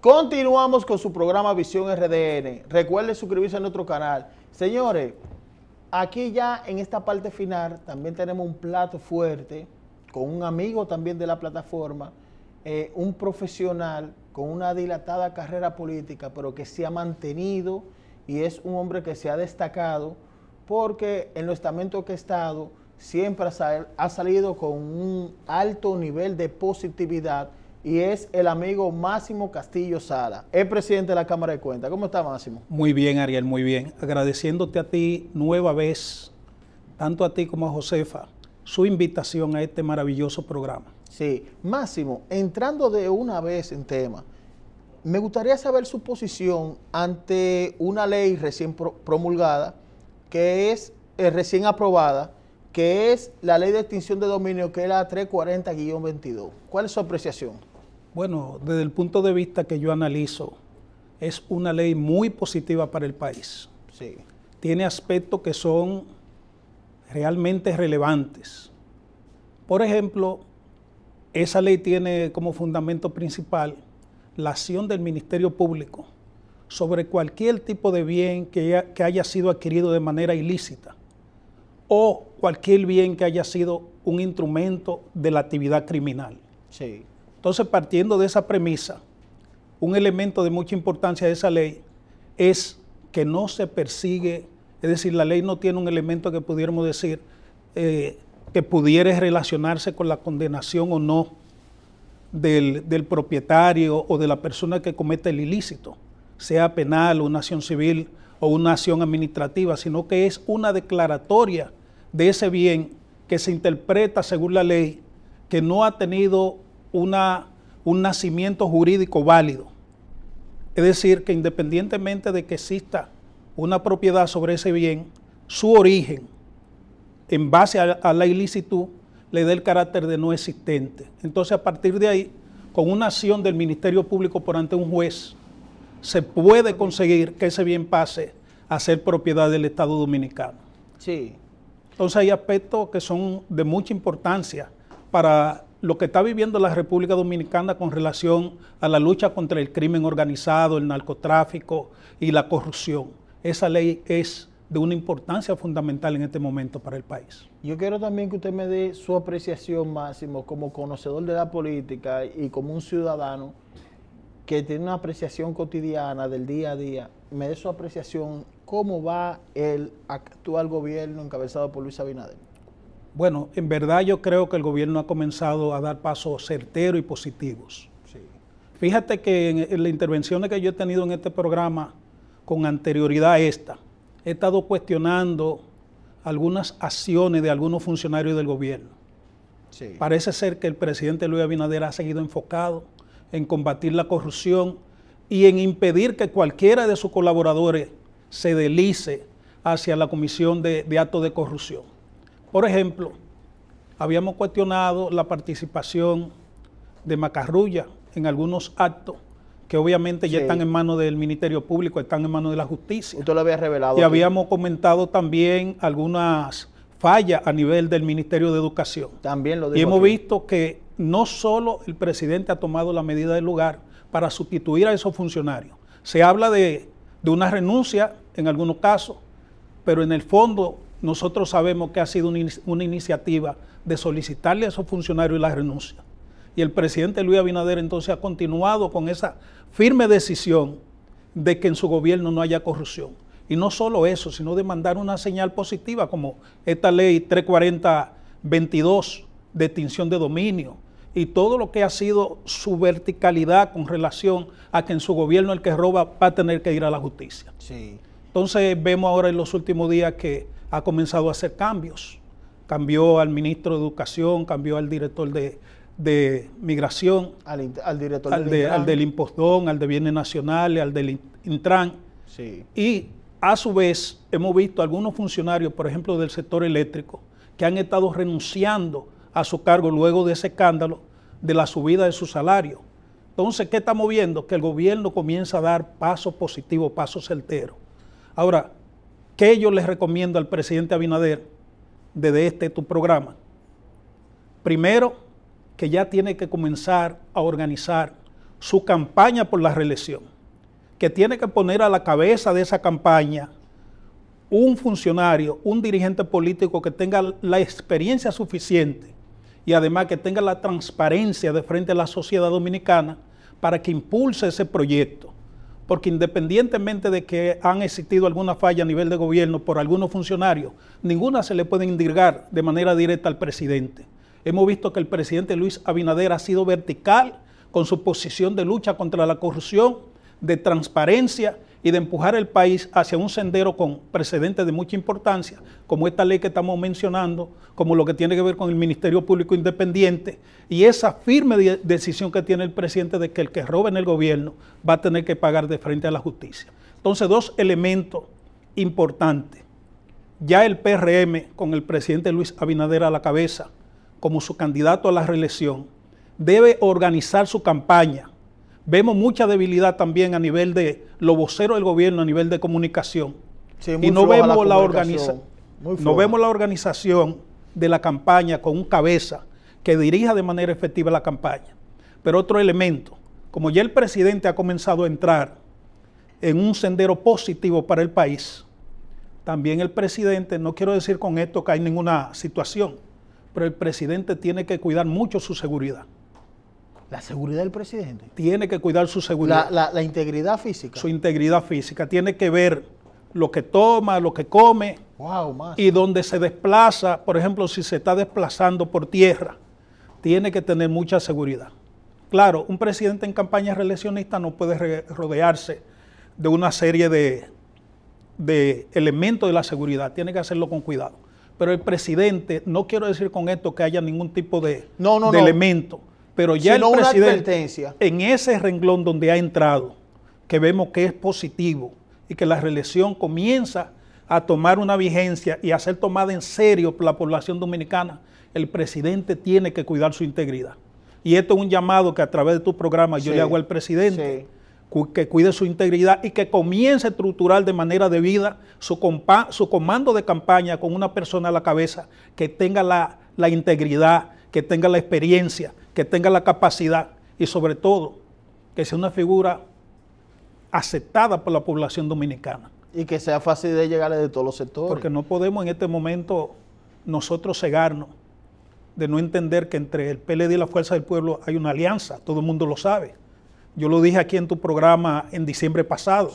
Continuamos con su programa Visión RDN. Recuerden suscribirse a nuestro canal. Señores, aquí ya en esta parte final también tenemos un plato fuerte con un amigo también de la plataforma, eh, un profesional con una dilatada carrera política, pero que se ha mantenido y es un hombre que se ha destacado porque en los estamentos que ha estado siempre ha salido con un alto nivel de positividad y es el amigo Máximo Castillo Sala, el presidente de la Cámara de Cuentas. ¿Cómo está Máximo? Muy bien, Ariel, muy bien. Agradeciéndote a ti nueva vez, tanto a ti como a Josefa, su invitación a este maravilloso programa. Sí, Máximo, entrando de una vez en tema, me gustaría saber su posición ante una ley recién promulgada que es eh, recién aprobada que es la ley de extinción de dominio, que es la 340-22. ¿Cuál es su apreciación? Bueno, desde el punto de vista que yo analizo, es una ley muy positiva para el país. Tiene aspectos que son realmente relevantes. Por ejemplo, esa ley tiene como fundamento principal la acción del Ministerio Público sobre cualquier tipo de bien que haya, haya sido adquirido de manera ilícita o cualquier bien que haya sido un instrumento de la actividad criminal. Sí. Entonces, partiendo de esa premisa, un elemento de mucha importancia de esa ley es que no se persigue, es decir, la ley no tiene un elemento que pudiéramos decir eh, que pudiera relacionarse con la condenación o no del, del, propietario o de la persona que comete el ilícito, sea penal, una acción civil o una acción administrativa, sino que es una declaratoria de ese bien que se interpreta según la ley, que no ha tenido un nacimiento jurídico válido. Es decir, que independientemente de que exista una propiedad sobre ese bien, su origen, en base a, la ilicitud, le dé el carácter de no existente. Entonces, a partir de ahí, con una acción del Ministerio Público por ante un juez, se puede conseguir que ese bien pase a ser propiedad del Estado Dominicano. Sí. Entonces hay aspectos que son de mucha importancia para lo que está viviendo la República Dominicana con relación a la lucha contra el crimen organizado, el narcotráfico y la corrupción. Esa ley es de una importancia fundamental en este momento para el país. Yo quiero también que usted me dé su apreciación, Máximo, como conocedor de la política y como un ciudadano que tiene una apreciación cotidiana del día a día, me dé su apreciación cómo va el actual gobierno encabezado por Luis Abinader? Bueno, en verdad yo creo que el gobierno ha comenzado a dar pasos certeros y positivos. Sí. Fíjate que en, las intervenciones que yo he tenido en este programa, con anterioridad a esta, he estado cuestionando algunas acciones de algunos funcionarios del gobierno. Parece ser que el presidente Luis Abinader ha seguido enfocado en combatir la corrupción y en impedir que cualquiera de sus colaboradores se delice hacia la comisión de, actos de corrupción. Por ejemplo, habíamos cuestionado la participación de Macarrulla en algunos actos que obviamente ya están en manos del Ministerio Público, están en manos de la justicia. lo había revelado. Y habíamos comentado también algunas fallas a nivel del Ministerio de Educación. También lo digo Y hemos visto que no solo el presidente ha tomado la medida del lugar para sustituir a esos funcionarios. Se habla de de una renuncia en algunos casos, pero en el fondo nosotros sabemos que ha sido una, iniciativa de solicitarle a esos funcionarios la renuncia. Y el presidente Luis Abinader entonces ha continuado con esa firme decisión de que en su gobierno no haya corrupción. Y no solo eso, sino de mandar una señal positiva como esta ley 340-22 de extinción de dominio, y todo lo que ha sido su verticalidad con relación a que en su gobierno el que roba va a tener que ir a la justicia. Sí. Entonces vemos ahora en los últimos días que ha comenzado a hacer cambios. Cambió al ministro de Educación, cambió al director de, Migración, al, director al del Impostón, al de Bienes Nacionales, al del Intran. Y a su vez hemos visto algunos funcionarios, por ejemplo, del sector eléctrico, que han estado renunciando a su cargo luego de ese escándalo de la subida de su salario. Entonces, ¿qué estamos viendo? Que el gobierno comienza a dar pasos positivos, pasos certeros. Ahora, ¿qué yo les recomiendo al presidente Abinader desde este tu programa? Primero, que ya tiene que comenzar a organizar su campaña por la reelección, que tiene que poner a la cabeza de esa campaña un funcionario, un dirigente político que tenga la experiencia suficiente y además que tenga la transparencia de frente a la sociedad dominicana para que impulse ese proyecto. Porque independientemente de que han existido alguna falla a nivel de gobierno por algunos funcionarios, ninguna se le puede indirgar de manera directa al presidente. Hemos visto que el presidente Luis Abinader ha sido vertical con su posición de lucha contra la corrupción, de transparencia y de empujar el país hacia un sendero con precedentes de mucha importancia, como esta ley que estamos mencionando, como lo que tiene que ver con el Ministerio Público Independiente, y esa firme decisión que tiene el presidente de que el que robe en el gobierno va a tener que pagar de frente a la justicia. Entonces, dos elementos importantes. Ya el PRM, con el presidente Luis Abinader a la cabeza, como su candidato a la reelección, debe organizar su campaña Vemos mucha debilidad también a nivel de los voceros del gobierno, a nivel de comunicación. y no vemos la organización. No vemos la organización de la campaña con un cabeza que dirija de manera efectiva la campaña. Pero otro elemento, como ya el presidente ha comenzado a entrar en un sendero positivo para el país, también el presidente, no quiero decir con esto que hay ninguna situación, pero el presidente tiene que cuidar mucho su seguridad. La seguridad del presidente. Tiene que cuidar su seguridad. La, integridad física. Su integridad física. Tiene que ver lo que toma, lo que come. Wow, más. Y donde se desplaza, por ejemplo, si se está desplazando por tierra, tiene que tener mucha seguridad. Claro, un presidente en campaña reeleccionista no puede rodearse de una serie de, de elementos de la seguridad. Tiene que hacerlo con cuidado. Pero el presidente, no quiero decir con esto que haya ningún tipo de, no, no, no. elemento pero ya el presidente, en ese renglón donde ha entrado, que vemos que es positivo y que la reelección comienza a tomar una vigencia y a ser tomada en serio por la población dominicana, el presidente tiene que cuidar su integridad. Y esto es un llamado que a través de tu programa yo le hago al presidente. que cuide su integridad y que comience a estructurar de manera debida su, su comando de campaña con una persona a la cabeza que tenga la, la integridad, que tenga la experiencia, que tenga la capacidad y sobre todo que sea una figura aceptada por la población dominicana. Y que sea fácil de llegar de todos los sectores. Porque no podemos en este momento nosotros cegarnos de no entender que entre el PLD y la Fuerza del Pueblo hay una alianza, todo el mundo lo sabe. Yo lo dije aquí en tu programa en diciembre pasado.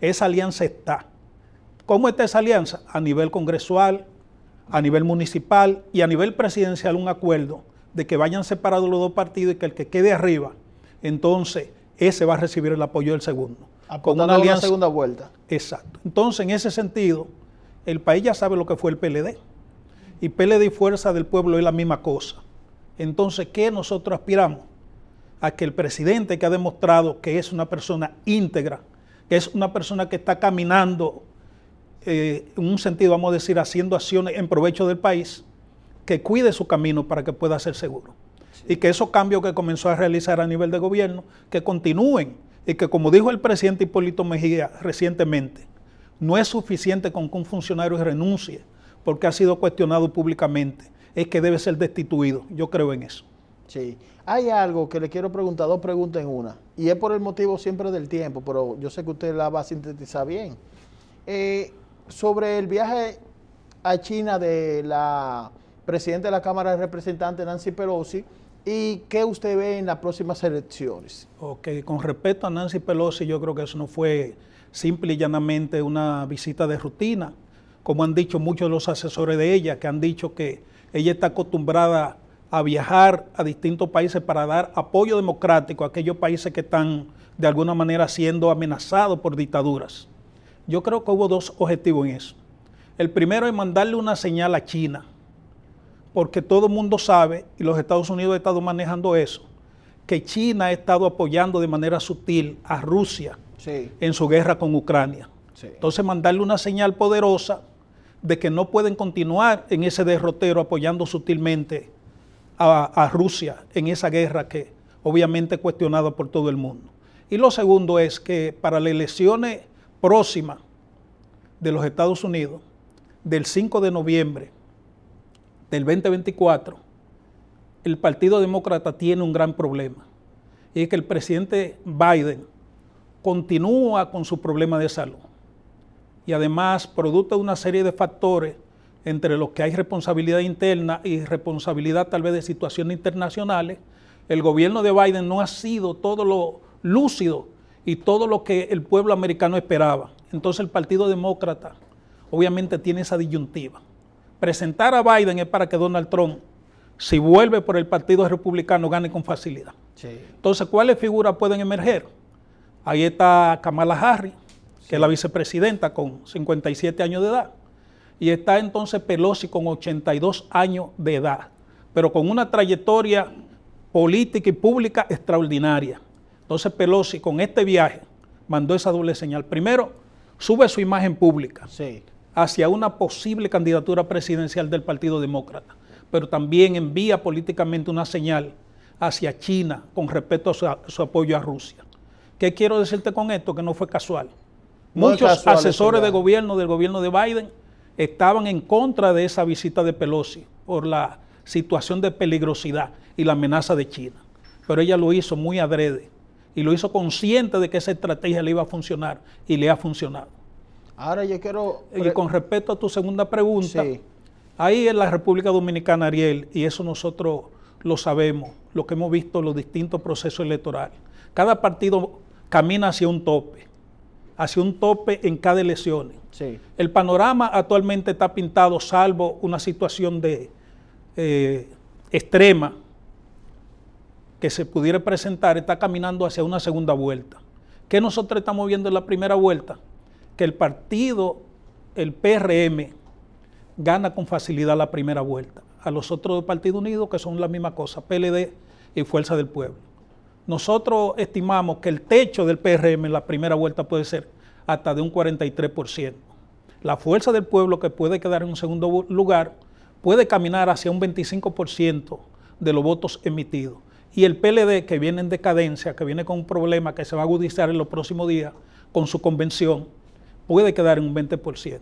Esa alianza está. ¿Cómo está esa alianza? A nivel congresual, a nivel municipal y a nivel presidencial un acuerdo de que vayan separados los dos partidos y que el que quede arriba, entonces ese va a recibir el apoyo del segundo. Con una, alianza. una segunda vuelta. Exacto. Entonces, en ese sentido, el país ya sabe lo que fue el PLD. Y PLD y Fuerza del Pueblo es la misma cosa. Entonces, ¿qué nosotros aspiramos? A que el presidente que ha demostrado que es una persona íntegra, que es una persona que está caminando eh, en un sentido, vamos a decir, haciendo acciones en provecho del país, que cuide su camino para que pueda ser seguro. Y que esos cambios que comenzó a realizar a nivel de gobierno, que continúen. Y que, como dijo el presidente Hipólito Mejía recientemente, no es suficiente con que un funcionario renuncie porque ha sido cuestionado públicamente. Es que debe ser destituido. Yo creo en eso. Sí. Hay algo que le quiero preguntar, dos preguntas en una. Y es por el motivo siempre del tiempo, pero yo sé que usted la va a sintetizar bien. Eh, sobre el viaje a China de la presidenta de la Cámara de Representantes, Nancy Pelosi, y qué usted ve en las próximas elecciones. Ok, con respecto a Nancy Pelosi, yo creo que eso no fue simple y llanamente una visita de rutina, como han dicho muchos de los asesores de ella, que han dicho que ella está acostumbrada a viajar a distintos países para dar apoyo democrático a aquellos países que están de alguna manera siendo amenazados por dictaduras. Yo creo que hubo dos objetivos en eso. El primero es mandarle una señal a China, porque todo el mundo sabe, y los Estados Unidos han estado manejando eso, que China ha estado apoyando de manera sutil a Rusia en su guerra con Ucrania. Entonces mandarle una señal poderosa de que no pueden continuar en ese derrotero apoyando sutilmente a, a Rusia en esa guerra que obviamente es cuestionada por todo el mundo. Y lo segundo es que para las elecciones próxima de los Estados Unidos del 5 de noviembre del 2024, el Partido Demócrata tiene un gran problema. Y es que el presidente Biden continúa con su problema de salud. Y además, producto de una serie de factores entre los que hay responsabilidad interna y responsabilidad tal vez de situaciones internacionales, el gobierno de Biden no ha sido todo lo lúcido y todo lo que el pueblo americano esperaba. Entonces el Partido Demócrata obviamente tiene esa disyuntiva. Presentar a Biden es para que Donald Trump, si vuelve por el Partido Republicano, gane con facilidad. Entonces, ¿cuáles figuras pueden emerger? Ahí está Kamala Harris, que es la vicepresidenta con 57 años de edad. Y está entonces Pelosi con 82 años de edad, pero con una trayectoria política y pública extraordinaria. Entonces Pelosi con este viaje mandó esa doble señal. Primero, sube su imagen pública hacia una posible candidatura presidencial del Partido Demócrata, pero también envía políticamente una señal hacia China con respecto a su, apoyo a Rusia. ¿Qué quiero decirte con esto? Que no fue casual. Muchos asesores de gobierno del gobierno de Biden estaban en contra de esa visita de Pelosi por la situación de peligrosidad y la amenaza de China. Pero ella lo hizo muy adrede y lo hizo consciente de que esa estrategia le iba a funcionar y le ha funcionado. Ahora yo quiero... Y con respecto a tu segunda pregunta, ahí en la República Dominicana, Ariel, y eso nosotros lo sabemos, lo que hemos visto en los distintos procesos electorales, cada partido camina hacia un tope, hacia un tope en cada elección. Sí. El panorama actualmente está pintado, salvo una situación de eh, extrema, que se pudiera presentar está caminando hacia una segunda vuelta. ¿Qué nosotros estamos viendo en la primera vuelta? Que el partido, el PRM, gana con facilidad la primera vuelta. A los otros partidos unidos, que son la misma cosa, PLD y Fuerza del Pueblo. Nosotros estimamos que el techo del PRM en la primera vuelta puede ser hasta de un 43%. La Fuerza del Pueblo, que puede quedar en un segundo lugar, puede caminar hacia un 25% de los votos emitidos y el PLD, que viene en decadencia, que viene con un problema que se va a agudizar en los próximos días con su convención, puede quedar en un 20%.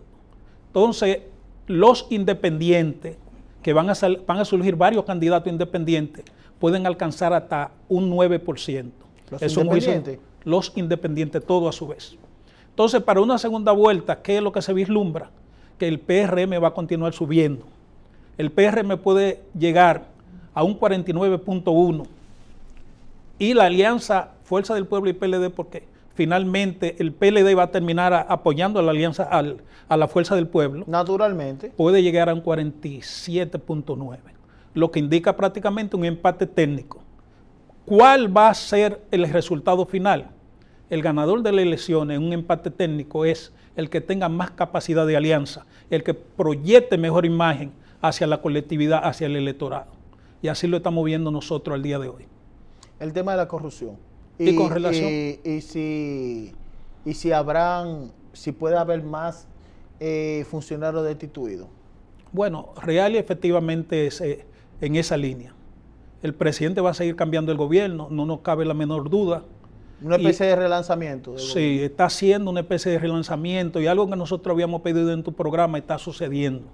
Entonces, los independientes, que van a, surgir varios candidatos independientes, pueden alcanzar hasta un 9%. Eso los independientes, todo a su vez. Entonces, para una segunda vuelta, ¿qué es lo que se vislumbra? Que el PRM va a continuar subiendo. El PRM puede llegar a un 49.1 y la alianza Fuerza del Pueblo y PLD, porque finalmente el PLD va a terminar apoyando a la alianza a la Fuerza del Pueblo. Naturalmente. Puede llegar a un 47.9, lo que indica prácticamente un empate técnico. ¿Cuál va a ser el resultado final? El ganador de la elección en un empate técnico es el que tenga más capacidad de alianza, el que proyecte mejor imagen hacia la colectividad, hacia el electorado. Y así lo estamos viendo nosotros al día de hoy el tema de la corrupción. Y, Y, si, y si habrán, si puede haber más eh, funcionarios destituidos. Bueno, real y efectivamente es eh, en esa línea. El presidente va a seguir cambiando el gobierno, no nos cabe la menor duda. Una especie de relanzamiento. sí, está haciendo una especie de relanzamiento y algo que nosotros habíamos pedido en tu programa está sucediendo.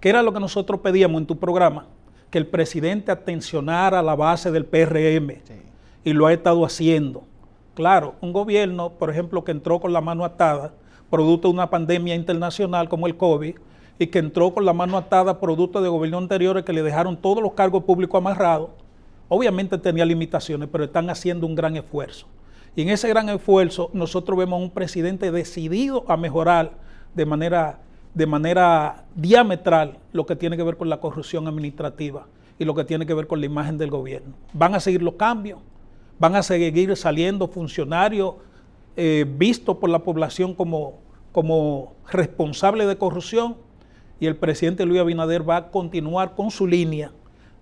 ¿Qué era lo que nosotros pedíamos en tu programa? que el presidente atencionara la base del PRM y lo ha estado haciendo. Claro, un gobierno, por ejemplo, que entró con la mano atada, producto de una pandemia internacional como el COVID, y que entró con la mano atada, producto de gobiernos anteriores que le dejaron todos los cargos públicos amarrados, obviamente tenía limitaciones, pero están haciendo un gran esfuerzo. Y en ese gran esfuerzo nosotros vemos a un presidente decidido a mejorar de manera de manera diametral lo que tiene que ver con la corrupción administrativa y lo que tiene que ver con la imagen del gobierno. Van a seguir los cambios, van a seguir saliendo funcionarios eh, vistos por la población como, como responsable de corrupción y el presidente Luis Abinader va a continuar con su línea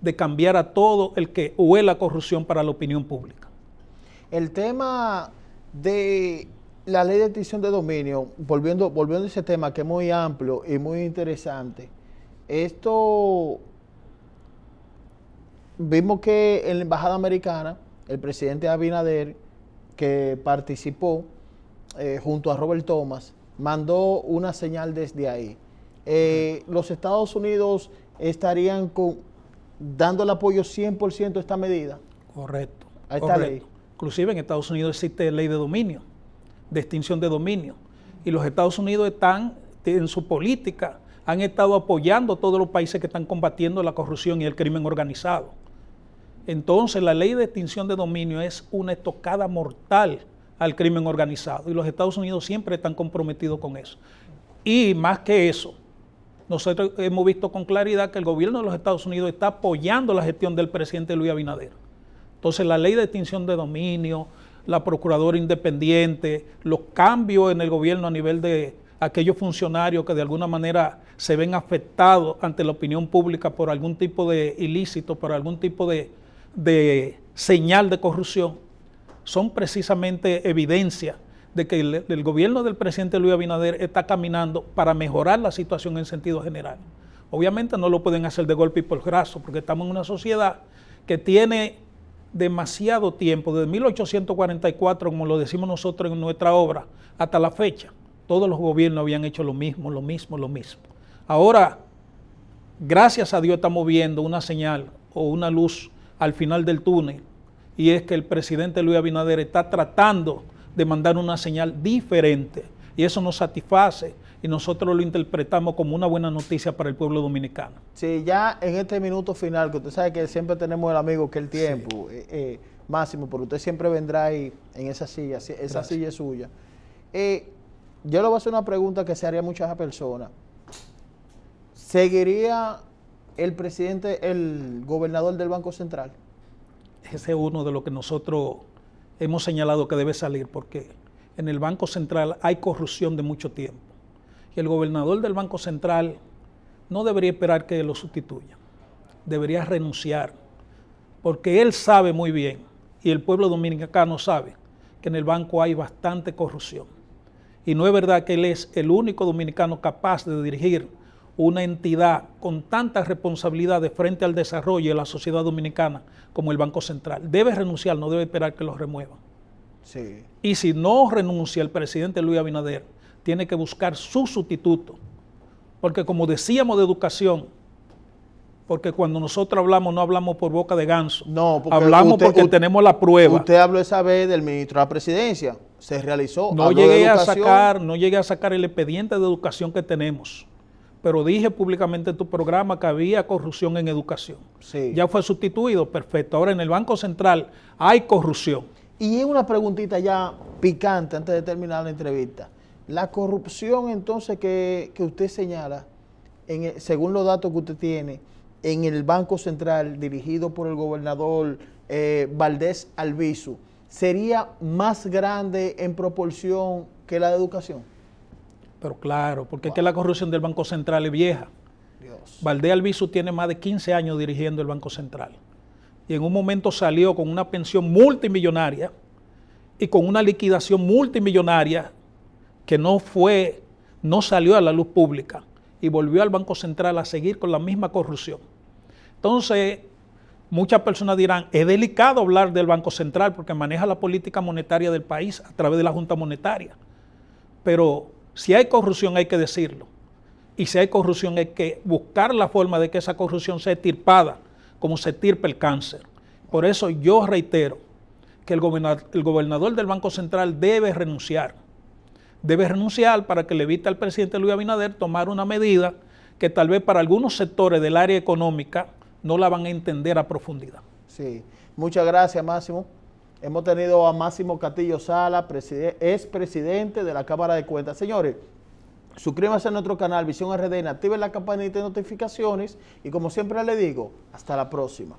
de cambiar a todo el que huele a corrupción para la opinión pública. El tema de la ley de extinción de dominio, volviendo, volviendo a ese tema que es muy amplio y muy interesante, esto vimos que en la Embajada Americana, el presidente Abinader, que participó eh, junto a Robert Thomas, mandó una señal desde ahí. Eh, los Estados Unidos estarían dando el apoyo 100% a esta medida. Correcto. A Inclusive en Estados Unidos existe ley de dominio de extinción de dominio. Y los Estados Unidos están en su política, han estado apoyando a todos los países que están combatiendo la corrupción y el crimen organizado. Entonces la ley de extinción de dominio es una estocada mortal al crimen organizado y los Estados Unidos siempre están comprometidos con eso. Y más que eso, nosotros hemos visto con claridad que el gobierno de los Estados Unidos está apoyando la gestión del presidente Luis Abinader. Entonces la ley de extinción de dominio, la procuradora independiente, los cambios en el gobierno a nivel de aquellos funcionarios que de alguna manera se ven afectados ante la opinión pública por algún tipo de ilícito, por algún tipo de, señal de corrupción, son precisamente evidencia de que el, el, gobierno del presidente Luis Abinader está caminando para mejorar la situación en sentido general. Obviamente no lo pueden hacer de golpe y por graso, porque estamos en una sociedad que tiene demasiado tiempo, desde 1844, como lo decimos nosotros en nuestra obra, hasta la fecha. Todos los gobiernos habían hecho lo mismo, lo mismo, lo mismo. Ahora, gracias a Dios estamos viendo una señal o una luz al final del túnel, y es que el presidente Luis Abinader está tratando de mandar una señal diferente y eso nos satisface y nosotros lo interpretamos como una buena noticia para el pueblo dominicano. Sí, ya en este minuto final, que usted sabe que siempre tenemos el amigo que el tiempo, eh, eh, Máximo, pero usted siempre vendrá ahí en esa silla, esa silla es suya. Eh, yo le voy a hacer una pregunta que se haría a muchas personas. ¿Seguiría el presidente, el gobernador del Banco Central? Ese es uno de los que nosotros hemos señalado que debe salir, porque en el Banco Central hay corrupción de mucho tiempo. Y el gobernador del Banco Central no debería esperar que lo sustituya. Debería renunciar. Porque él sabe muy bien, y el pueblo dominicano sabe, que en el banco hay bastante corrupción. Y no es verdad que él es el único dominicano capaz de dirigir una entidad con tanta responsabilidad de frente al desarrollo de la sociedad dominicana como el Banco Central. Debe renunciar, no debe esperar que lo remuevan. Y si no renuncia el presidente Luis Abinader, tiene que buscar su sustituto. Porque como decíamos de educación, porque cuando nosotros hablamos no hablamos por boca de ganso. No, hablamos porque tenemos la prueba. Usted habló esa vez del ministro de la presidencia, se realizó. No llegué a sacar, no llegué a sacar el expediente de educación que tenemos. Pero dije públicamente en tu programa que había corrupción en educación. Ya fue sustituido, perfecto. Ahora en el Banco Central hay corrupción. Y una preguntita ya picante antes de terminar la entrevista. La corrupción entonces que, usted señala, según los datos que usted tiene, en el Banco Central dirigido por el gobernador eh, Valdés Albizu, ¿sería más grande en proporción que la de educación? Pero claro, porque es que la corrupción del Banco Central es vieja. Dios. Valdés Albizu tiene más de 15 años dirigiendo el Banco Central y en un momento salió con una pensión multimillonaria y con una liquidación multimillonaria que no fue, no salió a la luz pública y volvió al Banco Central a seguir con la misma corrupción. Entonces, muchas personas dirán, es delicado hablar del Banco Central porque maneja la política monetaria del país a través de la Junta Monetaria. Pero si hay corrupción hay que decirlo. Y si hay corrupción hay que buscar la forma de que esa corrupción sea estirpada como se tirpe el cáncer. Por eso yo reitero que el gobernador, del Banco Central debe renunciar. Debe renunciar para que le evite al presidente Luis Abinader tomar una medida que tal vez para algunos sectores del área económica no la van a entender a profundidad. Sí, muchas gracias Máximo. Hemos tenido a Máximo Castillo Sala, expresidente presidente de la Cámara de Cuentas. Señores, Suscríbase a nuestro canal Visión RDN, active la campanita de notificaciones y como siempre le digo, hasta la próxima.